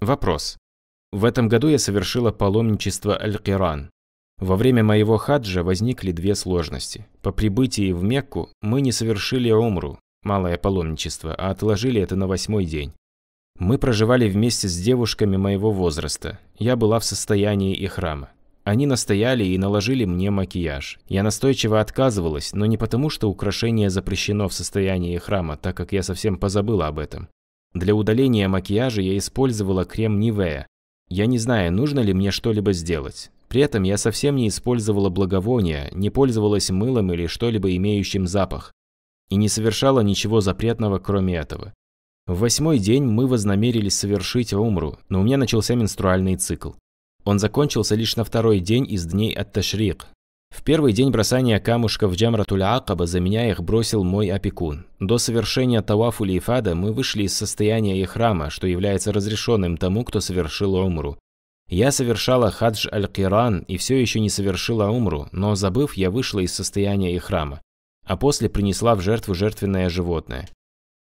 Вопрос. В этом году я совершила паломничество Аль-Киран. Во время моего хаджа возникли две сложности. По прибытии в Мекку мы не совершили умру, малое паломничество, а отложили это на восьмой день. Мы проживали вместе с девушками моего возраста. Я была в состоянии их храма. Они настояли и наложили мне макияж. Я настойчиво отказывалась, но не потому, что украшение запрещено в состоянии храма, так как я совсем позабыла об этом. Для удаления макияжа я использовала крем Нивея. Я не знаю, нужно ли мне что-либо сделать. При этом я совсем не использовала благовония, не пользовалась мылом или что-либо имеющим запах. И не совершала ничего запретного, кроме этого. В восьмой день мы вознамерились совершить умру, но у меня начался менструальный цикл. Он закончился лишь на второй день из дней от Ташрик, в первый день бросания камушков Джамратуля Акаба за меня их бросил мой опекун. До совершения Тавафули Ифада мы вышли из состояния ихрама, что является разрешенным тому, кто совершил умру. Я совершала хадж аль-Киран и все еще не совершила умру, но забыв, я вышла из состояния ихрама, а после принесла в жертву жертвенное животное.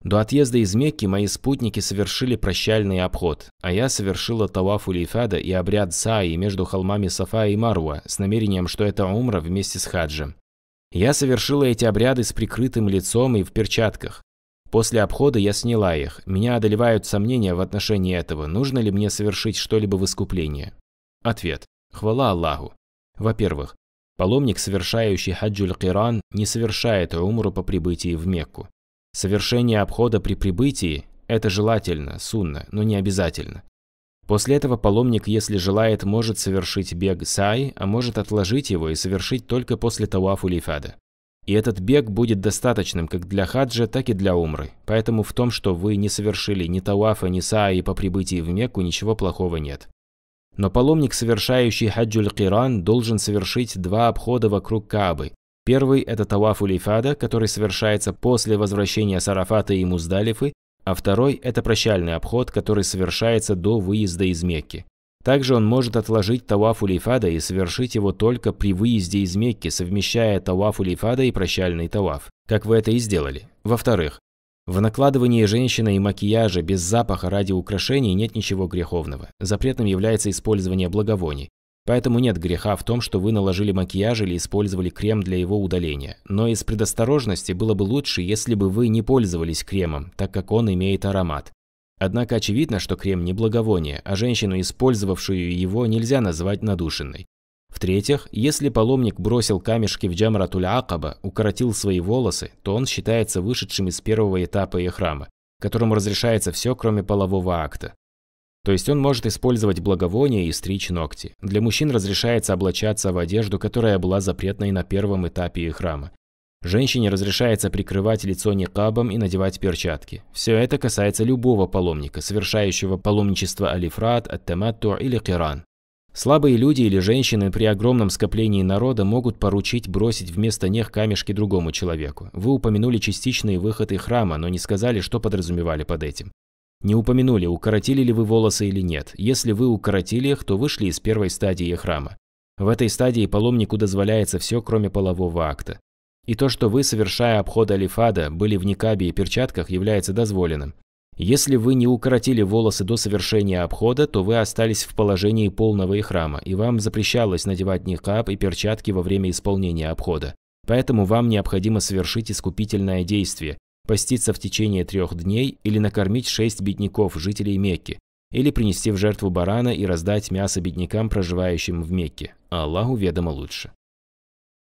До отъезда из Мекки мои спутники совершили прощальный обход, а я совершила таваф улейфада и обряд саи между холмами Сафа и Маруа с намерением, что это умра вместе с хаджем. Я совершила эти обряды с прикрытым лицом и в перчатках. После обхода я сняла их. Меня одолевают сомнения в отношении этого, нужно ли мне совершить что-либо в искуплении. Ответ. Хвала Аллаху. Во-первых, паломник, совершающий хаджуль-киран, не совершает умру по прибытии в Мекку. Совершение обхода при прибытии – это желательно, сунна, но не обязательно. После этого паломник, если желает, может совершить бег сай, а может отложить его и совершить только после тавафу лифада. И этот бег будет достаточным как для хаджа, так и для умры. Поэтому в том, что вы не совершили ни тауафа, ни саи по прибытии в Мекку, ничего плохого нет. Но паломник, совершающий хаджуль киран, должен совершить два обхода вокруг Каабы, Первый – это Талаф Улейфада, который совершается после возвращения Сарафата и Муздалифы, а второй – это прощальный обход, который совершается до выезда из Мекки. Также он может отложить Талаф Улейфада и совершить его только при выезде из Мекки, совмещая Талаф Улейфада и прощальный тауаф, как вы это и сделали. Во-вторых, в накладывании женщины и макияжа без запаха ради украшений нет ничего греховного. Запретным является использование благовоний. Поэтому нет греха в том, что вы наложили макияж или использовали крем для его удаления. Но из предосторожности было бы лучше, если бы вы не пользовались кремом, так как он имеет аромат. Однако очевидно, что крем не благовоние, а женщину, использовавшую его, нельзя назвать надушенной. В-третьих, если паломник бросил камешки в Джамратуля акаба укоротил свои волосы, то он считается вышедшим из первого этапа их храма, которому разрешается все, кроме полового акта. То есть он может использовать благовония и стричь ногти. Для мужчин разрешается облачаться в одежду, которая была запретной на первом этапе храма. Женщине разрешается прикрывать лицо никабом и надевать перчатки. Все это касается любого паломника, совершающего паломничество алифрат, аттематту или киран. Слабые люди или женщины при огромном скоплении народа могут поручить бросить вместо них камешки другому человеку. Вы упомянули частичные выходы храма, но не сказали, что подразумевали под этим. Не упомянули, укоротили ли вы волосы или нет. Если вы укоротили их, то вышли из первой стадии храма. В этой стадии паломнику дозволяется все, кроме полового акта. И то, что вы, совершая обход алифада, были в никабе и перчатках, является дозволенным. Если вы не укоротили волосы до совершения обхода, то вы остались в положении полного храма, и вам запрещалось надевать никаб и перчатки во время исполнения обхода. Поэтому вам необходимо совершить искупительное действие, поститься в течение трех дней или накормить шесть бедняков, жителей Мекки, или принести в жертву барана и раздать мясо беднякам, проживающим в Мекке. Аллаху ведомо лучше.